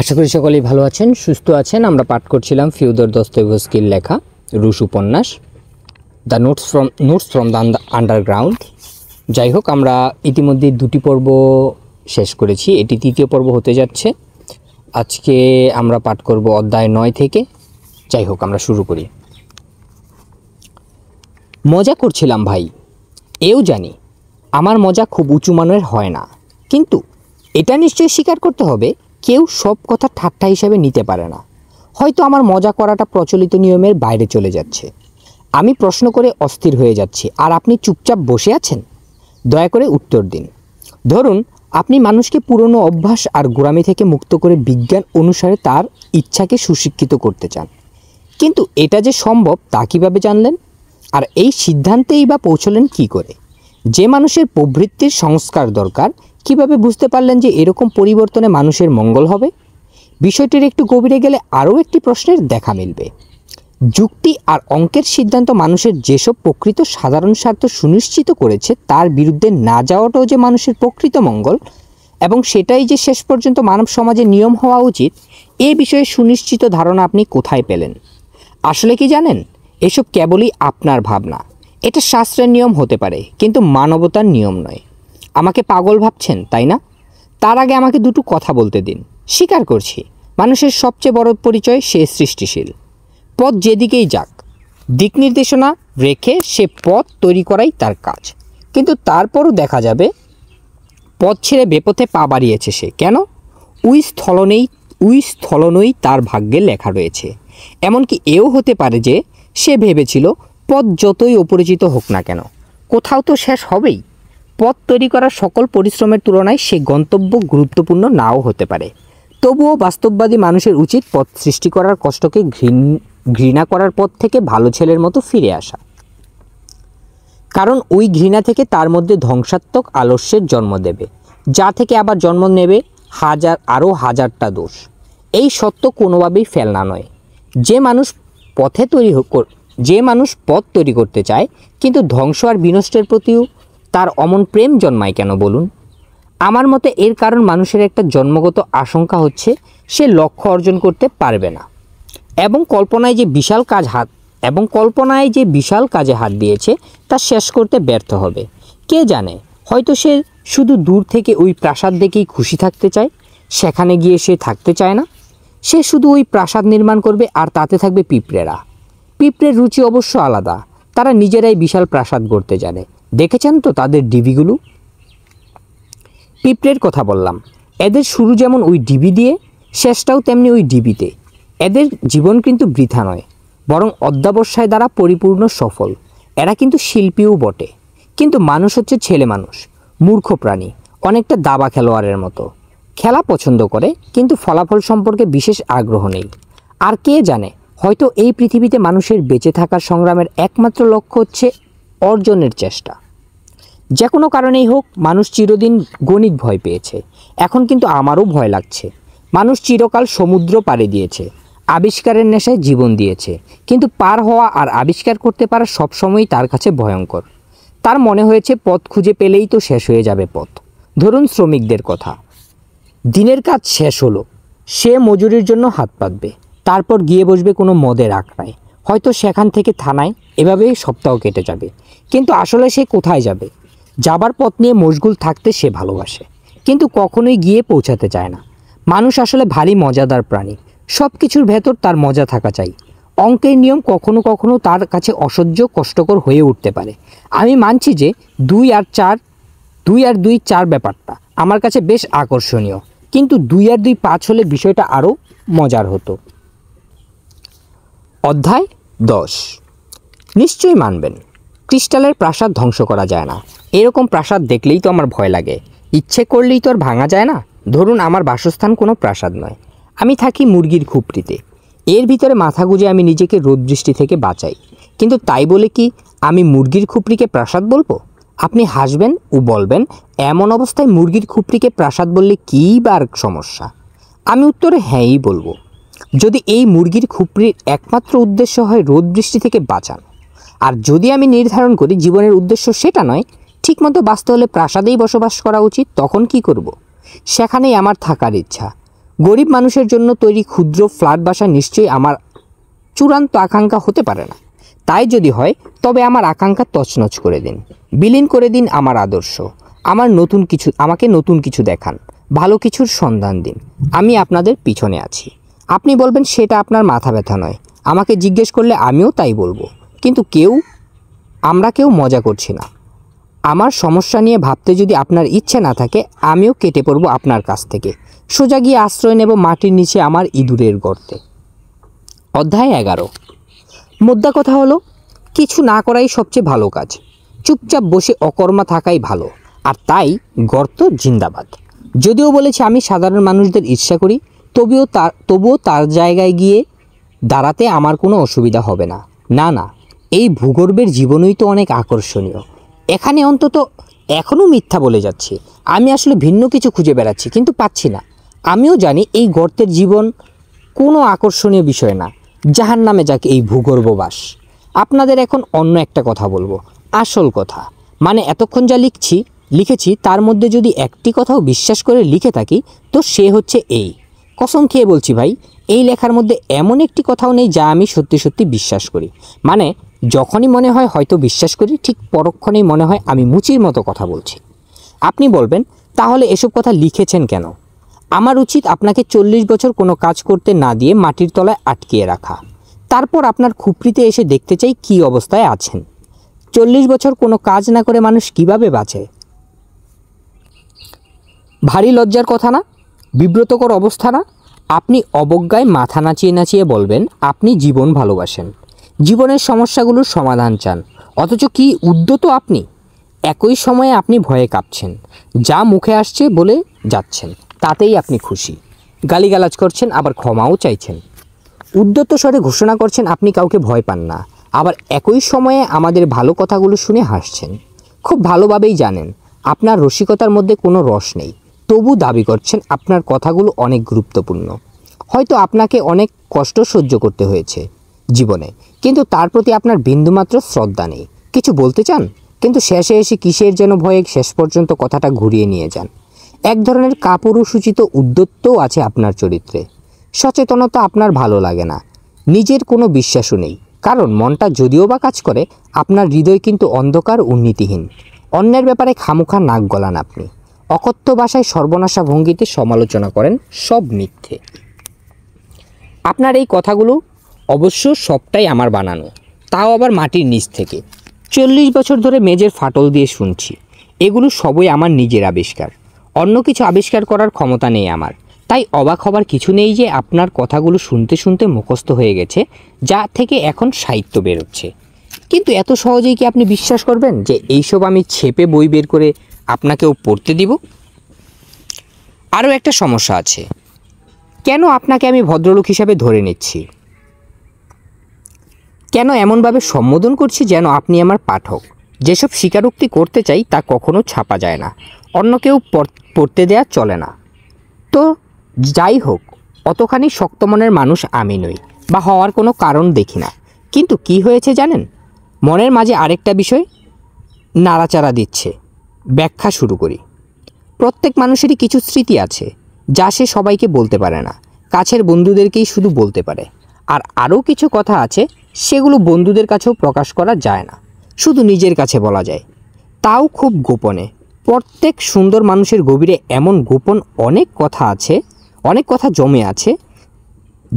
আশা করি সকলেই ভালো আছেন সুস্থ আছেন আমরা পাঠ করছিলাম ফিউদর দস্তৈভস্কির লেখা রুশ উপন্যাস the notes from notes from the underground যাই হোক আমরা ইতিমধ্যে দুটি পর্ব শেষ করেছি এটি তৃতীয় পর্ব হতে যাচ্ছে আজকে আমরা পাঠ করব অধ্যায় নয় থেকে যাই হোক আমরা শুরু করি মজা করছিলাম ভাই এও জানি আমার মজা খুব উঁচু মানের হয় না কিন্তু এটা নিশ্চয়ই স্বীকার করতে হবে কেউ সব কথা ঠাট্টা হিসাবে নিতে পারে না হয়তো আমার মজা করাটা প্রচলিত নিয়মের বাইরে চলে যাচ্ছে আমি প্রশ্ন করে অস্থির হয়ে যাচ্ছি আর আপনি চুপচাপ বসে আছেন দয়া করে উত্তর দিন ধরুন আপনি মানুষকে পুরনো অভ্যাস আর গোড়ামি থেকে মুক্ত করে বিজ্ঞান অনুসারে তার ইচ্ছাকে সুশিক্ষিত করতে চান কিন্তু এটা যে সম্ভব তা কীভাবে জানলেন আর এই সিদ্ধান্তেই বা পৌঁছলেন কি করে যে মানুষের প্রবৃত্তির সংস্কার দরকার কিভাবে বুঝতে পারলেন যে এরকম পরিবর্তনে মানুষের মঙ্গল হবে বিষয়টির একটু গভীরে গেলে আরও একটি প্রশ্নের দেখা মিলবে যুক্তি আর অঙ্কের সিদ্ধান্ত মানুষের যেসব প্রকৃত সাধারণ স্বার্থ সুনিশ্চিত করেছে তার বিরুদ্ধে না যাওয়াটাও যে মানুষের প্রকৃত মঙ্গল এবং সেটাই যে শেষ পর্যন্ত মানব সমাজে নিয়ম হওয়া উচিত এ বিষয়ে সুনিশ্চিত ধারণা আপনি কোথায় পেলেন আসলে কি জানেন এসব কেবলই আপনার ভাবনা এটা শাস্ত্রের নিয়ম হতে পারে কিন্তু মানবতার নিয়ম নয় আমাকে পাগল ভাবছেন তাই না তার আগে আমাকে দুটো কথা বলতে দিন স্বীকার করছি মানুষের সবচেয়ে বড় পরিচয় সে সৃষ্টিশীল পথ যেদিকেই যাক দিক নির্দেশনা রেখে সে পথ তৈরি করাই তার কাজ কিন্তু তারপরও দেখা যাবে পথ ছেড়ে বেপথে পা বাড়িয়েছে সে কেন উই স্থলনেই উই স্থলনই তার ভাগ্যে লেখা রয়েছে এমনকি এও হতে পারে যে সে ভেবেছিল পথ যতই অপরিচিত হোক না কেন কোথাও তো শেষ হবেই পথ তৈরি করা সকল পরিশ্রমের তুলনায় সে গন্তব্য গুরুত্বপূর্ণ নাও হতে পারে তবুও বাস্তববাদী মানুষের উচিত পথ সৃষ্টি করার কষ্টকে ঘৃণ ঘৃণা করার পথ থেকে ভালো ছেলের মতো ফিরে আসা কারণ ওই ঘৃণা থেকে তার মধ্যে ধ্বংসাত্মক আলস্যের জন্ম দেবে যা থেকে আবার জন্ম নেবে হাজার আরও হাজারটা দোষ এই সত্য কোনোভাবেই ফেলনা নয় যে মানুষ পথে তৈরি যে মানুষ পথ তৈরি করতে চায় কিন্তু ধ্বংস আর বিনষ্টের প্রতিও তার অমন প্রেম জন্মায় কেন বলুন আমার মতে এর কারণ মানুষের একটা জন্মগত আশঙ্কা হচ্ছে সে লক্ষ্য অর্জন করতে পারবে না এবং কল্পনায় যে বিশাল কাজ হাত এবং কল্পনায় যে বিশাল কাজে হাত দিয়েছে তা শেষ করতে ব্যর্থ হবে কে জানে হয়তো সে শুধু দূর থেকে ওই প্রাসাদ দেখেই খুশি থাকতে চায় সেখানে গিয়ে সে থাকতে চায় না সে শুধু ওই প্রাসাদ নির্মাণ করবে আর তাতে থাকবে পিঁপড়েরা পিঁপড়ের রুচি অবশ্য আলাদা তারা নিজেরাই বিশাল প্রাসাদ গড়তে জানে দেখেছেন তো তাদের ডিবিগুলো পিঁপড়ের কথা বললাম এদের শুরু যেমন ওই ডিবি দিয়ে শেষটাও তেমনি ওই ডিবিতে এদের জীবন কিন্তু বৃথা নয় বরং অধ্যাবসায় দ্বারা পরিপূর্ণ সফল এরা কিন্তু শিল্পীও বটে কিন্তু মানুষ হচ্ছে ছেলে মানুষ মূর্খ প্রাণী অনেকটা দাবা খেলোয়াড়ের মতো খেলা পছন্দ করে কিন্তু ফলাফল সম্পর্কে বিশেষ আগ্রহ নেই আর কে জানে হয়তো এই পৃথিবীতে মানুষের বেঁচে থাকার সংগ্রামের একমাত্র লক্ষ্য হচ্ছে অর্জনের চেষ্টা যে কোনো কারণেই হোক মানুষ চিরদিন গণিত ভয় পেয়েছে এখন কিন্তু আমারও ভয় লাগছে মানুষ চিরকাল সমুদ্র পাড়ে দিয়েছে আবিষ্কারের নেশায় জীবন দিয়েছে কিন্তু পার হওয়া আর আবিষ্কার করতে পারা সবসময়ই তার কাছে ভয়ঙ্কর তার মনে হয়েছে পথ খুঁজে পেলেই তো শেষ হয়ে যাবে পথ ধরুন শ্রমিকদের কথা দিনের কাজ শেষ হলো সে মজুরির জন্য হাত পাতবে তারপর গিয়ে বসবে কোনো মদের আঁকড়ায় হয়তো সেখান থেকে থানায় এভাবেই সপ্তাহ কেটে যাবে কিন্তু আসলে সে কোথায় যাবে যাবার পথ নিয়ে মশগুল থাকতে সে ভালোবাসে কিন্তু কখনোই গিয়ে পৌঁছাতে চায় না মানুষ আসলে ভারী মজাদার প্রাণী সব কিছুর ভেতর তার মজা থাকা চাই অঙ্কের নিয়ম কখনো কখনো তার কাছে অসহ্য কষ্টকর হয়ে উঠতে পারে আমি মানছি যে দুই আর চার দুই আর দুই চার ব্যাপারটা আমার কাছে বেশ আকর্ষণীয় কিন্তু দুই আর দুই পাঁচ হলে বিষয়টা আরও মজার হতো অধ্যায় দশ নিশ্চয়ই মানবেন ক্রিস্টালের প্রাসাদ ধ্বংস করা যায় না এরকম প্রাসাদ দেখলেই তো আমার ভয় লাগে ইচ্ছে করলেই তো আর ভাঙা যায় না ধরুন আমার বাসস্থান কোনো প্রাসাদ নয় আমি থাকি মুরগির খুপড়িতে এর ভিতরে মাথা গুঁজে আমি নিজেকে রোদ বৃষ্টি থেকে বাঁচাই কিন্তু তাই বলে কি আমি মুরগির খুপড়িকে প্রাসাদ বলবো আপনি হাসবেন ও বলবেন এমন অবস্থায় মুরগির খুপড়িকে প্রাসাদ বললে কী বার সমস্যা আমি উত্তরে হ্যাঁই বলবো যদি এই মুরগির খুপড়ির একমাত্র উদ্দেশ্য হয় রোদ বৃষ্টি থেকে বাঁচানো আর যদি আমি নির্ধারণ করি জীবনের উদ্দেশ্য সেটা নয় ঠিকমতো বাঁচতে হলে প্রাসাদেই বসবাস করা উচিত তখন কি করব। সেখানেই আমার থাকার ইচ্ছা গরিব মানুষের জন্য তৈরি ক্ষুদ্র ফ্ল্যাট বাসা নিশ্চয়ই আমার চূড়ান্ত আকাঙ্ক্ষা হতে পারে না তাই যদি হয় তবে আমার আকাঙ্ক্ষা তছনছ করে দিন বিলীন করে দিন আমার আদর্শ আমার নতুন কিছু আমাকে নতুন কিছু দেখান ভালো কিছুর সন্ধান দিন আমি আপনাদের পিছনে আছি আপনি বলবেন সেটা আপনার মাথা ব্যথা নয় আমাকে জিজ্ঞেস করলে আমিও তাই বলবো কিন্তু কেউ আমরা কেউ মজা করছি না আমার সমস্যা নিয়ে ভাবতে যদি আপনার ইচ্ছে না থাকে আমিও কেটে পড়ব আপনার কাছ থেকে সোজা গিয়ে আশ্রয় নেব মাটির নিচে আমার ইঁদুরের গর্তে অধ্যায় এগারো মোদ্দা কথা হলো কিছু না করাই সবচেয়ে ভালো কাজ চুপচাপ বসে অকর্মা থাকাই ভালো আর তাই গর্ত জিন্দাবাদ যদিও বলেছে আমি সাধারণ মানুষদের ইচ্ছা করি তবুও তার তবুও তার জায়গায় গিয়ে দাঁড়াতে আমার কোনো অসুবিধা হবে না না না এই ভূগর্ভের জীবনই তো অনেক আকর্ষণীয় এখানে অন্তত এখনও মিথ্যা বলে যাচ্ছে আমি আসলে ভিন্ন কিছু খুঁজে বেড়াচ্ছি কিন্তু পাচ্ছি না আমিও জানি এই গর্তের জীবন কোনো আকর্ষণীয় বিষয় না যাহার নামে যাক এই ভূগর্ভবাস আপনাদের এখন অন্য একটা কথা বলবো আসল কথা মানে এতক্ষণ যা লিখছি লিখেছি তার মধ্যে যদি একটি কথাও বিশ্বাস করে লিখে থাকি তো সে হচ্ছে এই কসম খেয়ে বলছি ভাই এই লেখার মধ্যে এমন একটি কথাও নেই যা আমি সত্যি সত্যি বিশ্বাস করি মানে যখনই মনে হয় হয়তো বিশ্বাস করি ঠিক পরক্ষণেই মনে হয় আমি মুচির মতো কথা বলছি আপনি বলবেন তাহলে এসব কথা লিখেছেন কেন আমার উচিত আপনাকে চল্লিশ বছর কোনো কাজ করতে না দিয়ে মাটির তলায় আটকিয়ে রাখা তারপর আপনার খুপড়িতে এসে দেখতে চাই কি অবস্থায় আছেন চল্লিশ বছর কোনো কাজ না করে মানুষ কিভাবে বাঁচে ভারী লজ্জার কথা না বিব্রতকর অবস্থা না আপনি অবজ্ঞায় মাথা নাচিয়ে নাচিয়ে বলবেন আপনি জীবন ভালোবাসেন জীবনের সমস্যাগুলোর সমাধান চান অথচ কি উদ্যত আপনি একই সময়ে আপনি ভয়ে কাঁপছেন যা মুখে আসছে বলে যাচ্ছেন তাতেই আপনি খুশি গালিগালাজ করছেন আবার ক্ষমাও চাইছেন উদ্যত স্বরে ঘোষণা করছেন আপনি কাউকে ভয় পান না আবার একই সময়ে আমাদের ভালো কথাগুলো শুনে হাসছেন খুব ভালোভাবেই জানেন আপনার রসিকতার মধ্যে কোনো রস নেই তবু দাবি করছেন আপনার কথাগুলো অনেক গুরুত্বপূর্ণ হয়তো আপনাকে অনেক কষ্ট সহ্য করতে হয়েছে জীবনে কিন্তু তার প্রতি আপনার বিন্দুমাত্র শ্রদ্ধা নেই কিছু বলতে চান কিন্তু শেষে এসে কিসের যেন ভয়ে শেষ পর্যন্ত কথাটা ঘুরিয়ে নিয়ে যান এক ধরনের কাপুরুসূচিত উদ্যত্তও আছে আপনার চরিত্রে সচেতনতা আপনার ভালো লাগে না নিজের কোনো বিশ্বাসও নেই কারণ মনটা যদিও বা কাজ করে আপনার হৃদয় কিন্তু অন্ধকার উন্নীতিহীন অন্যের ব্যাপারে খামোখা নাক গলান আপনি অকথ্য ভাষায় সর্বনাশা ভঙ্গিতে সমালোচনা করেন সব মিথ্যে আপনার এই কথাগুলো অবশ্য সবটাই আমার বানানো তাও আবার মাটির নিচ থেকে চল্লিশ বছর ধরে মেজের ফাটল দিয়ে শুনছি এগুলো সবই আমার নিজের আবিষ্কার অন্য কিছু আবিষ্কার করার ক্ষমতা নেই আমার তাই অবাক হবার কিছু নেই যে আপনার কথাগুলো শুনতে শুনতে মুখস্থ হয়ে গেছে যা থেকে এখন সাহিত্য বেরোচ্ছে কিন্তু এত সহজেই কি আপনি বিশ্বাস করবেন যে এইসব আমি ছেপে বই বের করে আপনাকেও পড়তে দিব আরও একটা সমস্যা আছে কেন আপনাকে আমি ভদ্রলোক হিসাবে ধরে নিচ্ছি কেন এমনভাবে সম্বোধন করছি যেন আপনি আমার পাঠক যেসব স্বীকারোক্তি করতে চাই তা কখনো ছাপা যায় না অন্য কেউ পড়তে দেয়া চলে না তো যাই হোক অতখানি শক্ত মনের মানুষ আমি নই বা হওয়ার কোনো কারণ দেখি না কিন্তু কি হয়েছে জানেন মনের মাঝে আরেকটা বিষয় নাড়াচাড়া দিচ্ছে ব্যাখ্যা শুরু করি প্রত্যেক মানুষেরই কিছু স্মৃতি আছে যা সে সবাইকে বলতে পারে না কাছের বন্ধুদেরকেই শুধু বলতে পারে আর আরও কিছু কথা আছে সেগুলো বন্ধুদের কাছেও প্রকাশ করা যায় না শুধু নিজের কাছে বলা যায় তাও খুব গোপনে প্রত্যেক সুন্দর মানুষের গভীরে এমন গোপন অনেক কথা আছে অনেক কথা জমে আছে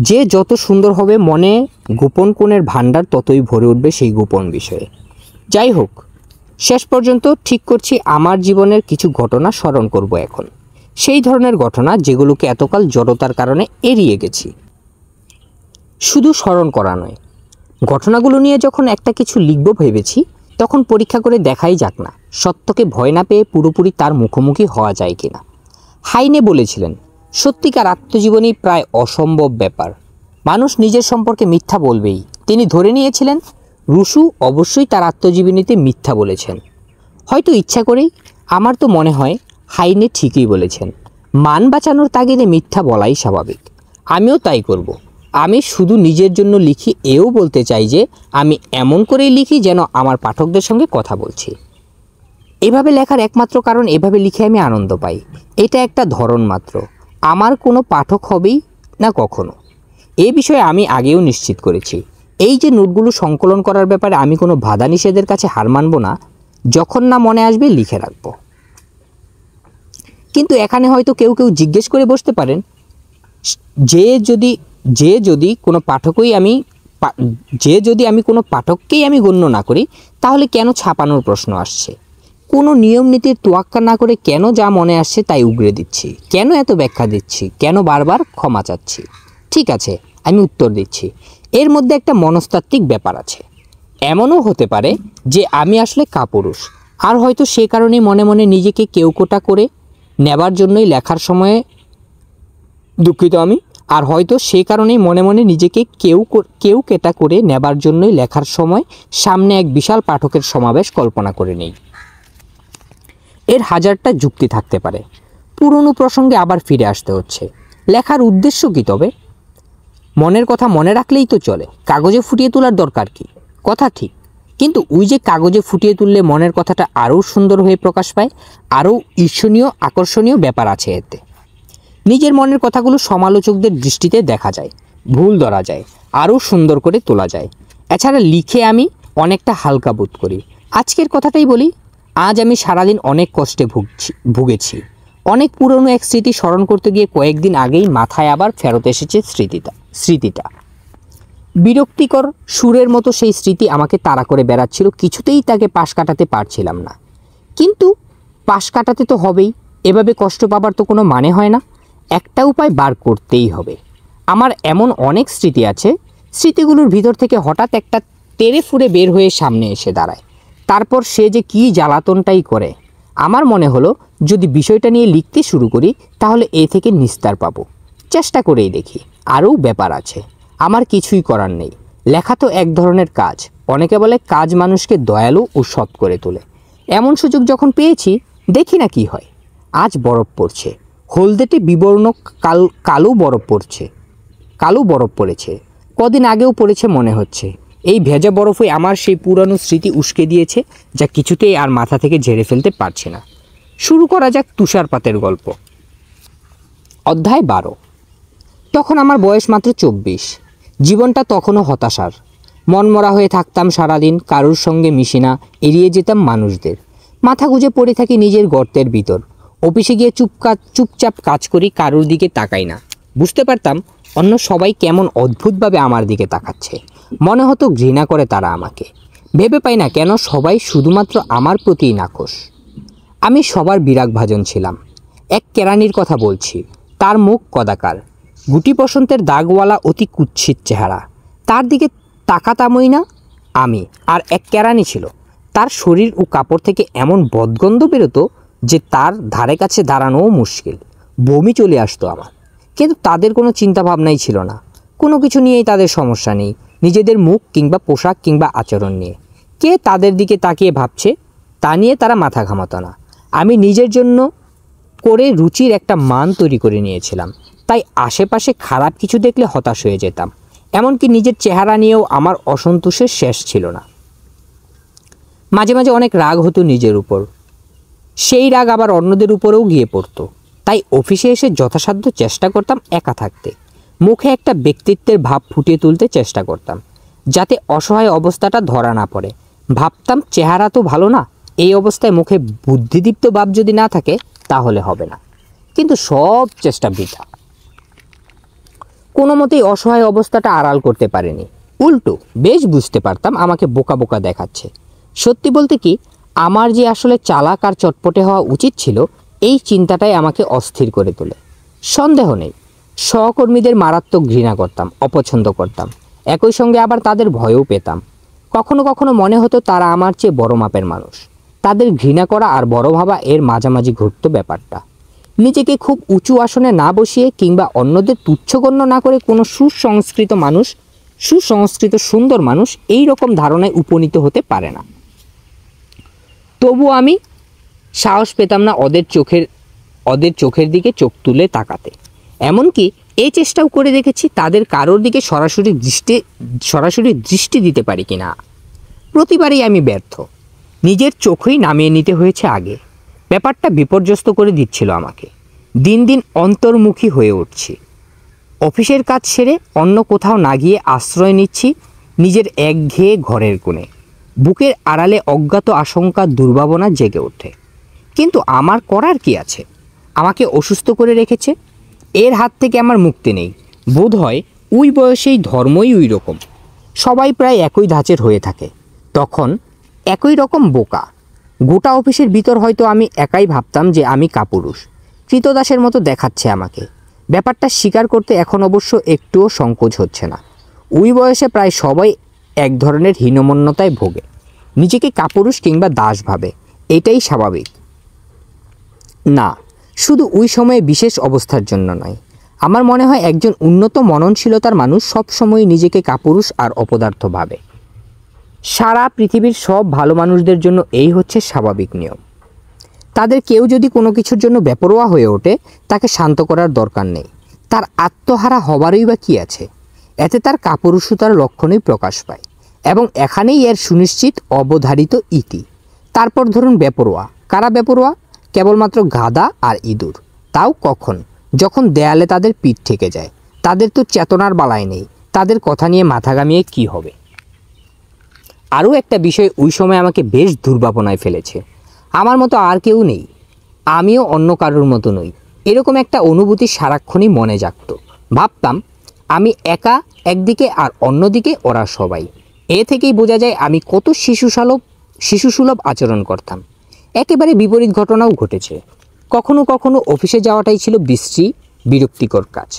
যে যত সুন্দর হবে মনে গোপন কোণের ভাণ্ডার ততই ভরে উঠবে সেই গোপন বিষয়ে যাই হোক শেষ পর্যন্ত ঠিক করছি আমার জীবনের কিছু ঘটনা স্মরণ করব এখন সেই ধরনের ঘটনা যেগুলোকে এতকাল জড়তার কারণে এড়িয়ে গেছি শুধু স্মরণ করা নয় ঘটনাগুলো নিয়ে যখন একটা কিছু লিখব ভেবেছি তখন পরীক্ষা করে দেখাই যাক না সত্যকে ভয় না পেয়ে পুরোপুরি তার মুখোমুখি হওয়া যায় কিনা হাইনে বলেছিলেন সত্যিকার আত্মজীবনী প্রায় অসম্ভব ব্যাপার মানুষ নিজের সম্পর্কে মিথ্যা বলবেই তিনি ধরে নিয়েছিলেন রুশু অবশ্যই তার আত্মজীবনীতে মিথ্যা বলেছেন হয়তো ইচ্ছা করেই আমার তো মনে হয় হাইনে ঠিকই বলেছেন মান বাঁচানোর তাগিদে মিথ্যা বলাই স্বাভাবিক আমিও তাই করবো আমি শুধু নিজের জন্য লিখি এও বলতে চাই যে আমি এমন করেই লিখি যেন আমার পাঠকদের সঙ্গে কথা বলছি এভাবে লেখার একমাত্র কারণ এভাবে লিখে আমি আনন্দ পাই এটা একটা ধরন মাত্র আমার কোনো পাঠক হবেই না কখনো এ বিষয়ে আমি আগেও নিশ্চিত করেছি এই যে নোটগুলো সংকলন করার ব্যাপারে আমি কোনো বাধা নিষেধের কাছে হার মানব না যখন না মনে আসবে লিখে রাখব কিন্তু এখানে হয়তো কেউ কেউ জিজ্ঞেস করে বসতে পারেন যে যদি যে যদি কোনো পাঠকই আমি যে যদি আমি কোনো পাঠককেই আমি গণ্য না করি তাহলে কেন ছাপানোর প্রশ্ন আসছে কোনো নিয়ম নীতির তোয়াক্কা না করে কেন যা মনে আসছে তাই উগড়ে দিচ্ছি কেন এত ব্যাখ্যা দিচ্ছি কেন বারবার ক্ষমা চাচ্ছি ঠিক আছে আমি উত্তর দিচ্ছি এর মধ্যে একটা মনস্তাত্ত্বিক ব্যাপার আছে এমনও হতে পারে যে আমি আসলে কাপুরুষ আর হয়তো সে কারণেই মনে মনে নিজেকে কেউ কোটা করে নেবার জন্যই লেখার সময়ে দুঃখিত আমি আর হয়তো সে কারণেই মনে মনে নিজেকে কেউ কেউ কেটা করে নেবার জন্যই লেখার সময় সামনে এক বিশাল পাঠকের সমাবেশ কল্পনা করে নেই এর হাজারটা যুক্তি থাকতে পারে পুরনো প্রসঙ্গে আবার ফিরে আসতে হচ্ছে লেখার উদ্দেশ্য কী তবে মনের কথা মনে রাখলেই তো চলে কাগজে ফুটিয়ে তোলার দরকার কি কথা ঠিক কিন্তু ওই যে কাগজে ফুটিয়ে তুললে মনের কথাটা আরও সুন্দর হয়ে প্রকাশ পায় আরও ঈর্ষণীয় আকর্ষণীয় ব্যাপার আছে এতে নিজের মনের কথাগুলো সমালোচকদের দৃষ্টিতে দেখা যায় ভুল ধরা যায় আরও সুন্দর করে তোলা যায় এছাড়া লিখে আমি অনেকটা হালকা বোধ করি আজকের কথাটাই বলি আজ আমি সারাদিন অনেক কষ্টে ভুগছি ভুগেছি অনেক পুরনো এক স্মৃতি স্মরণ করতে গিয়ে কয়েকদিন আগেই মাথায় আবার ফেরত এসেছে স্মৃতিটা স্মৃতিটা বিরক্তিকর সুরের মতো সেই স্মৃতি আমাকে তাড়া করে বেড়াচ্ছিল কিছুতেই তাকে পাশ কাটাতে পারছিলাম না কিন্তু পাশ কাটাতে তো হবেই এভাবে কষ্ট পাবার তো কোনো মানে হয় না একটা উপায় বার করতেই হবে আমার এমন অনেক স্মৃতি আছে স্মৃতিগুলোর ভিতর থেকে হঠাৎ একটা তেরে ফুরে বের হয়ে সামনে এসে দাঁড়ায় তারপর সে যে কী জ্বালাতনটাই করে আমার মনে হলো যদি বিষয়টা নিয়ে লিখতে শুরু করি তাহলে এ থেকে নিস্তার পাবো চেষ্টা করেই দেখি আরও ব্যাপার আছে আমার কিছুই করার নেই লেখা তো এক ধরনের কাজ অনেকে বলে কাজ মানুষকে দয়ালু ও সৎ করে তোলে এমন সুযোগ যখন পেয়েছি দেখি না কি হয় আজ বরফ পড়ছে হলদেটে বিবর্ণ কাল কালো বরফ পড়ছে কালো বরফ পড়েছে কদিন আগেও পড়েছে মনে হচ্ছে এই ভেজা বরফে আমার সেই পুরানো স্মৃতি উস্কে দিয়েছে যা কিছুতেই আর মাথা থেকে ঝেড়ে ফেলতে পারছে না শুরু করা যাক তুষারপাতের গল্প অধ্যায় বারো তখন আমার বয়স মাত্র চব্বিশ জীবনটা তখনও হতাশার মনমরা হয়ে থাকতাম সারাদিন কারুর সঙ্গে মিশি না এড়িয়ে যেতাম মানুষদের মাথা গুঁজে পড়ে থাকি নিজের গর্তের ভিতর অফিসে গিয়ে চুপকা চুপচাপ কাজ করি কারোর দিকে তাকাই না বুঝতে পারতাম অন্য সবাই কেমন অদ্ভুতভাবে আমার দিকে তাকাচ্ছে মনে হতো ঘৃণা করে তারা আমাকে ভেবে পাই না কেন সবাই শুধুমাত্র আমার প্রতিই নাকশ আমি সবার বিরাগ ভাজন ছিলাম এক কেরানির কথা বলছি তার মুখ কদাকার গুটি বসন্তের দাগওয়ালা অতি কুচ্ছিত চেহারা তার দিকে তাকাতামই না আমি আর এক কেরানি ছিল তার শরীর ও কাপড় থেকে এমন বদগন্ধ বেরোতো যে তার ধারে কাছে দাঁড়ানোও মুশকিল বমি চলে আসতো আমার কিন্তু তাদের কোনো চিন্তা ভাবনাই ছিল না কোনো কিছু নিয়েই তাদের সমস্যা নেই নিজেদের মুখ কিংবা পোশাক কিংবা আচরণ নিয়ে কে তাদের দিকে তাকিয়ে ভাবছে তা নিয়ে তারা মাথা ঘামাতো না আমি নিজের জন্য করে রুচির একটা মান তৈরি করে নিয়েছিলাম তাই আশেপাশে খারাপ কিছু দেখলে হতাশ হয়ে যেতাম এমনকি নিজের চেহারা নিয়েও আমার অসন্তোষের শেষ ছিল না মাঝে মাঝে অনেক রাগ হতো নিজের উপর সেই রাগ আবার অন্যদের উপরেও গিয়ে পড়তো তাই অফিসে এসে যথাসাধ্য চেষ্টা করতাম একা থাকতে মুখে একটা ব্যক্তিত্বের ভাব ফুটিয়ে তুলতে চেষ্টা করতাম যাতে অসহায় অবস্থাটা ধরা না পড়ে ভাবতাম চেহারা তো ভালো না এই অবস্থায় মুখে বুদ্ধিদীপ্ত ভাব যদি না থাকে তাহলে হবে না কিন্তু সব চেষ্টা বৃথা কোনো মতেই অসহায় অবস্থাটা আড়াল করতে পারেনি উল্টো বেশ বুঝতে পারতাম আমাকে বোকা বোকা দেখাচ্ছে সত্যি বলতে কি আমার যে আসলে চালাক আর চটপটে হওয়া উচিত ছিল এই চিন্তাটাই আমাকে অস্থির করে তোলে সন্দেহ নেই সহকর্মীদের মারাত্মক ঘৃণা করতাম অপছন্দ করতাম একই সঙ্গে আবার তাদের ভয়ও পেতাম কখনো কখনো মনে হতো তারা আমার চেয়ে বড় মাপের মানুষ তাদের ঘৃণা করা আর বড় ভাবা এর মাঝামাঝি ঘটত ব্যাপারটা নিজেকে খুব উঁচু আসনে না বসিয়ে কিংবা অন্যদের তুচ্ছগণ্য না করে কোনো সুসংস্কৃত মানুষ সুসংস্কৃত সুন্দর মানুষ এই রকম ধারণায় উপনীত হতে পারে না তবু আমি সাহস পেতাম না ওদের চোখের ওদের চোখের দিকে চোখ তুলে তাকাতে এমনকি এই চেষ্টাও করে দেখেছি তাদের কারোর দিকে সরাসরি দৃষ্টি সরাসরি দৃষ্টি দিতে পারি কি না প্রতিবারই আমি ব্যর্থ নিজের চোখেই নামিয়ে নিতে হয়েছে আগে ব্যাপারটা বিপর্যস্ত করে দিচ্ছিল আমাকে দিন দিন অন্তর্মুখী হয়ে উঠছি অফিসের কাজ সেরে অন্য কোথাও না গিয়ে আশ্রয় নিচ্ছি নিজের একঘেয়ে ঘরের কোণে বুকের আড়ালে অজ্ঞাত আশঙ্কা দুর্ভাবনা জেগে ওঠে কিন্তু আমার করার কি আছে আমাকে অসুস্থ করে রেখেছে এর হাত থেকে আমার মুক্তি নেই বোধ হয় ওই বয়সেই ধর্মই ওই রকম সবাই প্রায় একই ধাঁচের হয়ে থাকে তখন একই রকম বোকা গোটা অফিসের ভিতর হয়তো আমি একাই ভাবতাম যে আমি কাপুরুষ কৃতদাসের মতো দেখাচ্ছে আমাকে ব্যাপারটা স্বীকার করতে এখন অবশ্য একটুও সংকোচ হচ্ছে না ওই বয়সে প্রায় সবাই এক ধরনের হীনমন্যতায় ভোগে নিজেকে কাপুরুষ কিংবা দাস ভাবে এটাই স্বাভাবিক না শুধু ওই সময়ে বিশেষ অবস্থার জন্য নয় আমার মনে হয় একজন উন্নত মননশীলতার মানুষ সবসময় নিজেকে কাপুরুষ আর অপদার্থ ভাবে সারা পৃথিবীর সব ভালো মানুষদের জন্য এই হচ্ছে স্বাভাবিক নিয়ম তাদের কেউ যদি কোনো কিছুর জন্য বেপরোয়া হয়ে ওঠে তাকে শান্ত করার দরকার নেই তার আত্মহারা হবারই বা কী আছে এতে তার কাপুরুষতার লক্ষণই প্রকাশ পায় এবং এখানেই এর সুনিশ্চিত অবধারিত ইতি তারপর ধরুন বেপরোয়া কারা বেপরোয়া কেবলমাত্র গাদা আর ইঁদুর তাও কখন যখন দেয়ালে তাদের পিঠ থেকে যায় তাদের তো চেতনার বালায় নেই তাদের কথা নিয়ে মাথা গামিয়ে কি হবে আরও একটা বিষয় ওই সময় আমাকে বেশ দুর্ভাবনায় ফেলেছে আমার মতো আর কেউ নেই আমিও অন্য কারোর মতো নই এরকম একটা অনুভূতি সারাক্ষণই মনে জাগত ভাবতাম আমি একা একদিকে আর অন্যদিকে ওরা সবাই এ থেকেই বোঝা যায় আমি কত শিশুসালভ শিশুসুলভ আচরণ করতাম একেবারে বিপরীত ঘটনাও ঘটেছে কখনো কখনো অফিসে যাওয়াটাই ছিল বিশ্রী বিরক্তিকর কাজ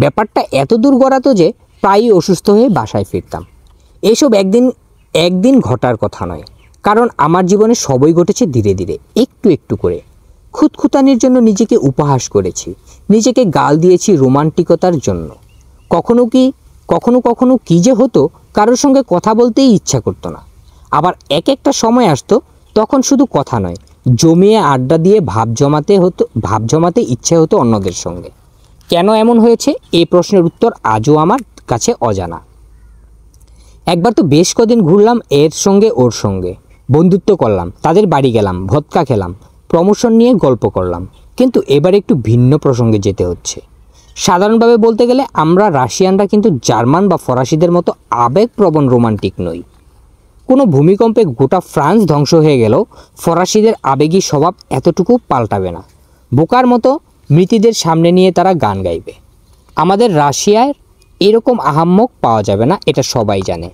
ব্যাপারটা এত দূর গড়াতো যে প্রায়ই অসুস্থ হয়ে বাসায় ফিরতাম এসব একদিন একদিন ঘটার কথা নয় কারণ আমার জীবনে সবই ঘটেছে ধীরে ধীরে একটু একটু করে খুতখুতানির জন্য নিজেকে উপহাস করেছি নিজেকে গাল দিয়েছি রোমান্টিকতার জন্য কখনো কি কখনো কখনো কি যে হতো কারোর সঙ্গে কথা বলতেই ইচ্ছা করতো না আবার এক একটা সময় আসতো তখন শুধু কথা নয় জমিয়ে আড্ডা দিয়ে ভাব জমাতে হতো ভাব জমাতে ইচ্ছে হতো অন্যদের সঙ্গে কেন এমন হয়েছে এই প্রশ্নের উত্তর আজও আমার কাছে অজানা একবার তো বেশ কদিন ঘুরলাম এর সঙ্গে ওর সঙ্গে বন্ধুত্ব করলাম তাদের বাড়ি গেলাম ভৎকা খেলাম প্রমোশন নিয়ে গল্প করলাম কিন্তু এবার একটু ভিন্ন প্রসঙ্গে যেতে হচ্ছে সাধারণভাবে বলতে গেলে আমরা রাশিয়ানরা কিন্তু জার্মান বা ফরাসিদের মতো আবেগপ্রবণ রোমান্টিক নই কোনো ভূমিকম্পে গোটা ফ্রান্স ধ্বংস হয়ে গেল ফরাসিদের আবেগী স্বভাব এতটুকু পাল্টাবে না বোকার মতো মৃতিদের সামনে নিয়ে তারা গান গাইবে আমাদের রাশিয়ায় এরকম আহাম্মক পাওয়া যাবে না এটা সবাই জানে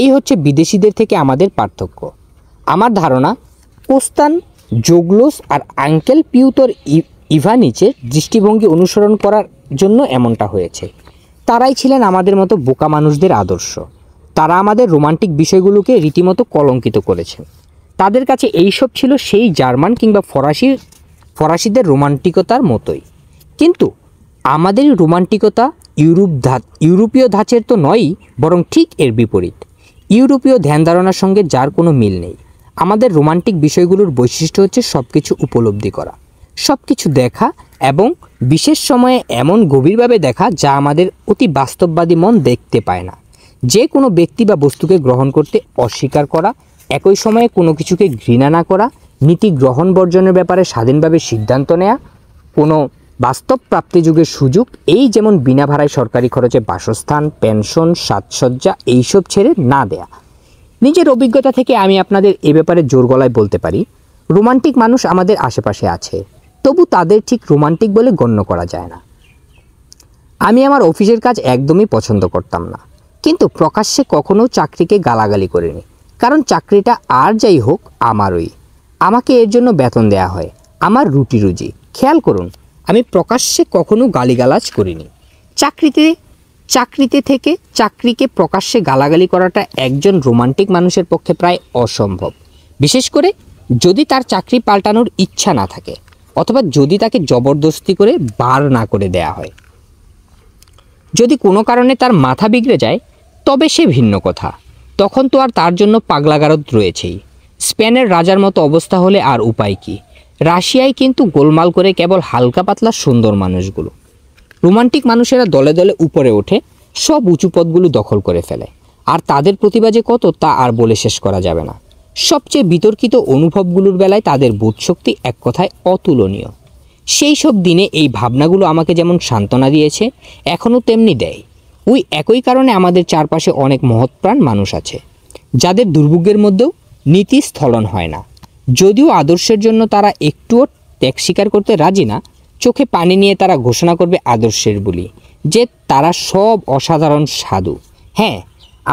এই হচ্ছে বিদেশিদের থেকে আমাদের পার্থক্য আমার ধারণা কোস্তান জোগলোস আর আঙ্কেল পিউতর ইভানিচের দৃষ্টিভঙ্গি অনুসরণ করার জন্য এমনটা হয়েছে তারাই ছিলেন আমাদের মতো বোকা মানুষদের আদর্শ তারা আমাদের রোমান্টিক বিষয়গুলোকে রীতিমতো কলঙ্কিত করেছে তাদের কাছে এইসব ছিল সেই জার্মান কিংবা ফরাসির ফরাসিদের রোমান্টিকতার মতোই কিন্তু আমাদের রোমান্টিকতা ইউরোপ ধাঁচ ইউরোপীয় ধাঁচের তো নয়ই বরং ঠিক এর বিপরীত ইউরোপীয় ধ্যান ধারণার সঙ্গে যার কোনো মিল নেই আমাদের রোমান্টিক বিষয়গুলোর বৈশিষ্ট্য হচ্ছে সব কিছু উপলব্ধি করা সব কিছু দেখা এবং বিশেষ সময়ে এমন গভীরভাবে দেখা যা আমাদের অতি বাস্তববাদী মন দেখতে পায় না যে কোনো ব্যক্তি বা বস্তুকে গ্রহণ করতে অস্বীকার করা একই সময়ে কোনো কিছুকে ঘৃণা না করা নীতি গ্রহণ বর্জনের ব্যাপারে স্বাধীনভাবে সিদ্ধান্ত নেয়া কোনো বাস্তব যুগের সুযোগ এই যেমন বিনা ভাড়ায় সরকারি খরচে বাসস্থান পেনশন সাজসজ্জা এইসব ছেড়ে না দেয়া নিজের অভিজ্ঞতা থেকে আমি আপনাদের এ ব্যাপারে জোর গলায় বলতে পারি রোমান্টিক মানুষ আমাদের আশেপাশে আছে তবু তাদের ঠিক রোমান্টিক বলে গণ্য করা যায় না আমি আমার অফিসের কাজ একদমই পছন্দ করতাম না কিন্তু প্রকাশ্যে কখনো চাকরিকে গালাগালি করিনি কারণ চাকরিটা আর যাই হোক আমারই আমাকে এর জন্য বেতন দেয়া হয় আমার রুটি রুজি খেয়াল করুন আমি প্রকাশ্যে কখনো গালিগালাজ করিনি চাকরিতে চাকরিতে থেকে চাকরিকে প্রকাশ্যে গালাগালি করাটা একজন রোমান্টিক মানুষের পক্ষে প্রায় অসম্ভব বিশেষ করে যদি তার চাকরি পাল্টানোর ইচ্ছা না থাকে অথবা যদি তাকে জবরদস্তি করে বার না করে দেয়া হয় যদি কোনো কারণে তার মাথা বিগড়ে যায় তবে সে ভিন্ন কথা তখন তো আর তার জন্য পাগলাগারত রয়েছেই স্পেনের রাজার মতো অবস্থা হলে আর উপায় কি রাশিয়ায় কিন্তু গোলমাল করে কেবল হালকা পাতলা সুন্দর মানুষগুলো রোমান্টিক মানুষেরা দলে দলে উপরে ওঠে সব উঁচু পদগুলো দখল করে ফেলে আর তাদের প্রতিভা যে কত তা আর বলে শেষ করা যাবে না সবচেয়ে বিতর্কিত অনুভবগুলোর বেলায় তাদের বোধশক্তি এক কথায় অতুলনীয় সেই সব দিনে এই ভাবনাগুলো আমাকে যেমন সান্ত্বনা দিয়েছে এখনও তেমনি দেয় ওই একই কারণে আমাদের চারপাশে অনেক মহৎপ্রাণ মানুষ আছে যাদের দুর্ভোগের মধ্যেও নীতি স্থলন হয় না যদিও আদর্শের জন্য তারা একটুও ত্যাগ স্বীকার করতে রাজি না চোখে পানি নিয়ে তারা ঘোষণা করবে আদর্শের বলি যে তারা সব অসাধারণ সাধু হ্যাঁ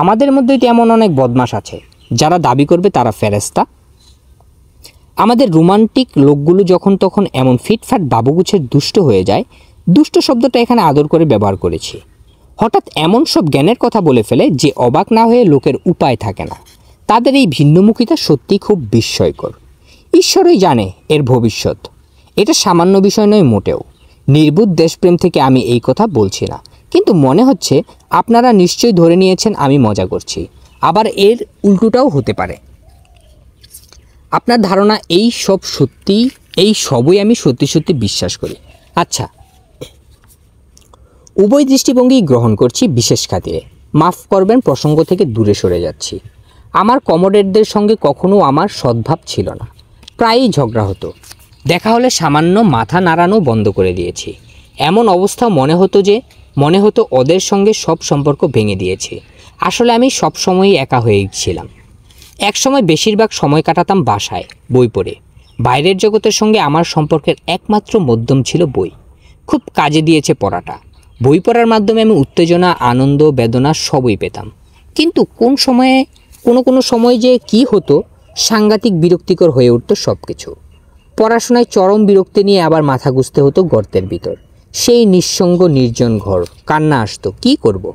আমাদের মধ্যেই তেমন অনেক বদমাস আছে যারা দাবি করবে তারা ফেরেস্তা আমাদের রোমান্টিক লোকগুলো যখন তখন এমন ফিটফ্যাট বাবুগুছের দুষ্ট হয়ে যায় দুষ্ট শব্দটা এখানে আদর করে ব্যবহার করেছি হঠাৎ এমন সব জ্ঞানের কথা বলে ফেলে যে অবাক না হয়ে লোকের উপায় থাকে না তাদের এই ভিন্নমুখিতা সত্যি খুব বিস্ময়কর ঈশ্বরই জানে এর ভবিষ্যৎ এটা সামান্য বিষয় নয় মোটেও নির্বুধ দেশপ্রেম থেকে আমি এই কথা বলছি না কিন্তু মনে হচ্ছে আপনারা নিশ্চয়ই ধরে নিয়েছেন আমি মজা করছি আবার এর উল্টোটাও হতে পারে আপনার ধারণা এই সব সত্যি এই সবই আমি সত্যি সত্যি বিশ্বাস করি আচ্ছা উভয় দৃষ্টিভঙ্গি গ্রহণ করছি বিশেষ খাতিরে মাফ করবেন প্রসঙ্গ থেকে দূরে সরে যাচ্ছি আমার কমরেডদের সঙ্গে কখনো আমার সদ্ভাব ছিল না প্রায়ই ঝগড়া হতো দেখা হলে সামান্য মাথা নাড়ানো বন্ধ করে দিয়েছি এমন অবস্থা মনে হতো যে মনে হতো ওদের সঙ্গে সব সম্পর্ক ভেঙে দিয়েছে আসলে আমি সবসময়ই একা হয়ে ছিলাম একসময় বেশিরভাগ সময় কাটাতাম বাসায় বই পড়ে বাইরের জগতের সঙ্গে আমার সম্পর্কের একমাত্র মধ্যম ছিল বই খুব কাজে দিয়েছে পড়াটা বই পড়ার মাধ্যমে আমি উত্তেজনা আনন্দ বেদনা সবই পেতাম কিন্তু কোন সময়ে কোনো কোনো সময় যে কি হতো সাংঘাতিক বিরক্তিকর হয়ে উঠত সব কিছু পড়াশোনায় চরম বিরক্তি নিয়ে আবার মাথা গুঁজতে হতো গর্তের ভিতর সেই নিঃসঙ্গ নির্জন ঘর কান্না আসতো কি করবো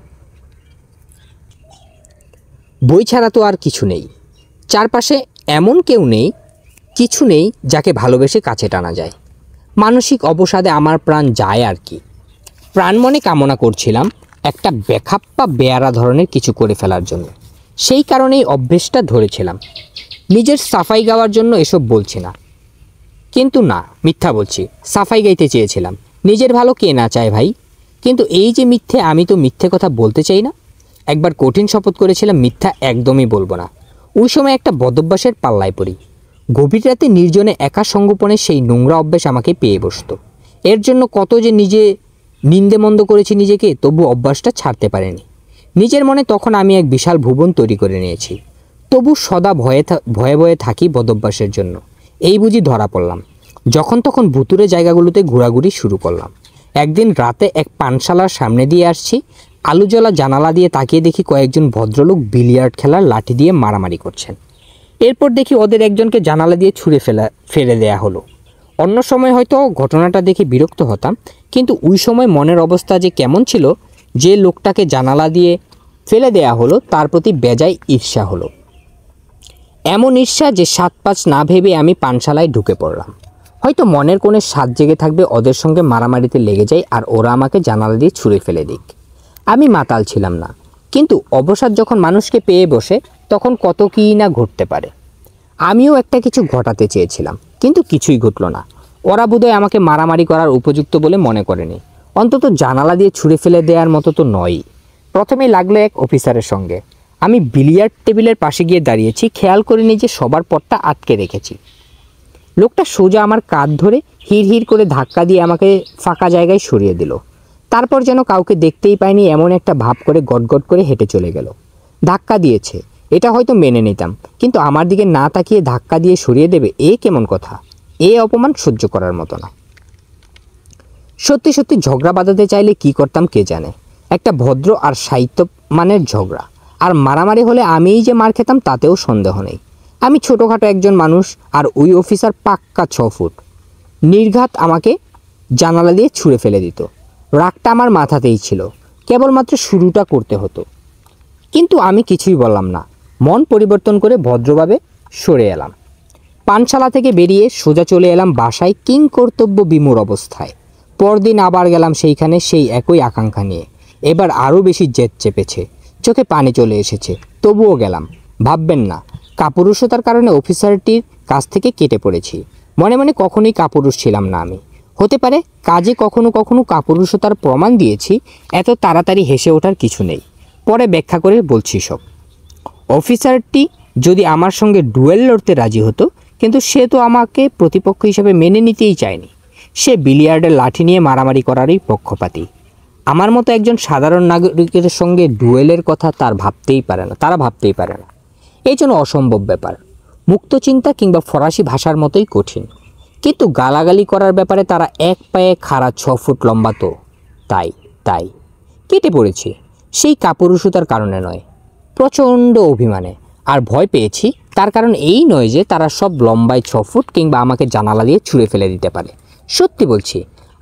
বই ছাড়া তো আর কিছু নেই চারপাশে এমন কেউ নেই কিছু নেই যাকে ভালোবেসে কাছে টানা যায় মানসিক অবসাদে আমার প্রাণ যায় আর কি প্রাণ মনে কামনা করছিলাম একটা ব্যাখাপ্পা বেয়ারা ধরনের কিছু করে ফেলার জন্য সেই কারণেই অভ্যেসটা ধরেছিলাম নিজের সাফাই গাওয়ার জন্য এসব বলছি না কিন্তু না মিথ্যা বলছি সাফাই গাইতে চেয়েছিলাম নিজের ভালো কে না চায় ভাই কিন্তু এই যে মিথ্যে আমি তো মিথ্যে কথা বলতে চাই না একবার কঠিন শপথ করেছিলাম মিথ্যা একদমই বলবো না ওই সময় একটা বদভ্যাসের পাল্লায় পড়ি গভীর রাতে নির্জনে একা সঙ্গোপনে সেই নোংরা অভ্যাস আমাকে পেয়ে বসত এর জন্য কত যে নিজে নিন্দে মন্দ করেছি নিজেকে তবু অভ্যাসটা ছাড়তে পারেনি নিজের মনে তখন আমি এক বিশাল ভুবন তৈরি করে নিয়েছি তবু সদা ভয়ে ভয়ে ভয়ে থাকি বদভ্যাসের জন্য এই বুঝি ধরা পড়লাম যখন তখন ভুতুরে জায়গাগুলোতে ঘোরাঘুরি শুরু করলাম একদিন রাতে এক পানশালার সামনে দিয়ে আসছি আলু জ্বলা জানালা দিয়ে তাকিয়ে দেখি কয়েকজন ভদ্রলোক বিলিয়ার্ড খেলার লাঠি দিয়ে মারামারি করছেন এরপর দেখি ওদের একজনকে জানালা দিয়ে ছুঁড়ে ফেলা ফেলে দেয়া হলো অন্য সময় হয়তো ঘটনাটা দেখে বিরক্ত হতাম কিন্তু ওই সময় মনের অবস্থা যে কেমন ছিল যে লোকটাকে জানালা দিয়ে ফেলে দেয়া হলো তার প্রতি বেজায় ঈর্ষা হলো এমন ঈর্ষা যে সাত পাঁচ না ভেবে আমি পানশালায় ঢুকে পড়লাম হয়তো মনের কোণে সাত জেগে থাকবে ওদের সঙ্গে মারামারিতে লেগে যায় আর ওরা আমাকে জানালা দিয়ে ছুঁড়ে ফেলে দিক আমি মাতাল ছিলাম না কিন্তু অবসাদ যখন মানুষকে পেয়ে বসে তখন কত কী না ঘটতে পারে আমিও একটা কিছু ঘটাতে চেয়েছিলাম কিন্তু কিছুই ঘটল না ওরা বোধহয় আমাকে মারামারি করার উপযুক্ত বলে মনে করেনি অন্তত জানালা দিয়ে ছুঁড়ে ফেলে দেওয়ার মতো তো নয়ই প্রথমে লাগলো এক অফিসারের সঙ্গে আমি বিলিয়ার্ড টেবিলের পাশে গিয়ে দাঁড়িয়েছি খেয়াল করিনি যে সবার পথটা আটকে রেখেছি লোকটা সোজা আমার কাঁধ ধরে হিড় হিড় করে ধাক্কা দিয়ে আমাকে ফাঁকা জায়গায় সরিয়ে দিল তারপর যেন কাউকে দেখতেই পায়নি এমন একটা ভাব করে গটগট করে হেঁটে চলে গেল ধাক্কা দিয়েছে এটা হয়তো মেনে নিতাম কিন্তু আমার দিকে না তাকিয়ে ধাক্কা দিয়ে সরিয়ে দেবে এ কেমন কথা এ অপমান সহ্য করার মতো না সত্যি সত্যি ঝগড়া বাঁধাতে চাইলে কি করতাম কে জানে একটা ভদ্র আর সাহিত্য মানের ঝগড়া আর মারামারি হলে আমিই যে মার খেতাম তাতেও সন্দেহ নেই আমি ছোটোখাটো একজন মানুষ আর ওই অফিসার পাক্কা ছ ফুট নির্ঘাত আমাকে জানালা দিয়ে ছুঁড়ে ফেলে দিত রাগটা আমার মাথাতেই ছিল কেবলমাত্র শুরুটা করতে হতো কিন্তু আমি কিছুই বললাম না মন পরিবর্তন করে ভদ্রভাবে সরে এলাম পানশালা থেকে বেরিয়ে সোজা চলে এলাম বাসায় কিং কর্তব্য বিমূর অবস্থায় পরদিন আবার গেলাম সেইখানে সেই একই আকাঙ্ক্ষা নিয়ে এবার আরও বেশি জেদ চেপেছে চোখে পানি চলে এসেছে তবুও গেলাম ভাববেন না কাপুরুষতার কারণে অফিসারটির কাছ থেকে কেটে পড়েছি মনে মনে কখনোই কাপুরুষ ছিলাম না আমি হতে পারে কাজে কখনো কখনো কাপুরুষতার প্রমাণ দিয়েছি এত তাড়াতাড়ি হেসে ওঠার কিছু নেই পরে ব্যাখ্যা করে বলছি সব অফিসারটি যদি আমার সঙ্গে ডুয়েল লড়তে রাজি হতো কিন্তু সে তো আমাকে প্রতিপক্ষ হিসেবে মেনে নিতেই চায়নি সে বিলিয়ার্ডের লাঠি নিয়ে মারামারি করারই পক্ষপাতী আমার মতো একজন সাধারণ নাগরিকের সঙ্গে ডুয়েলের কথা তার ভাবতেই পারে না তারা ভাবতেই পারে না এই জন্য অসম্ভব ব্যাপার মুক্ত চিন্তা কিংবা ফরাসি ভাষার মতোই কঠিন কিন্তু গালাগালি করার ব্যাপারে তারা এক পায়ে খাড়া ছ ফুট লম্বা তো তাই তাই কেটে পড়েছি সেই কাপুরুষতার কারণে নয় প্রচণ্ড অভিমানে আর ভয় পেয়েছি তার কারণ এই নয় যে তারা সব লম্বায় ছ ফুট কিংবা আমাকে জানালা দিয়ে ছুঁড়ে ফেলে দিতে পারে সত্যি বলছি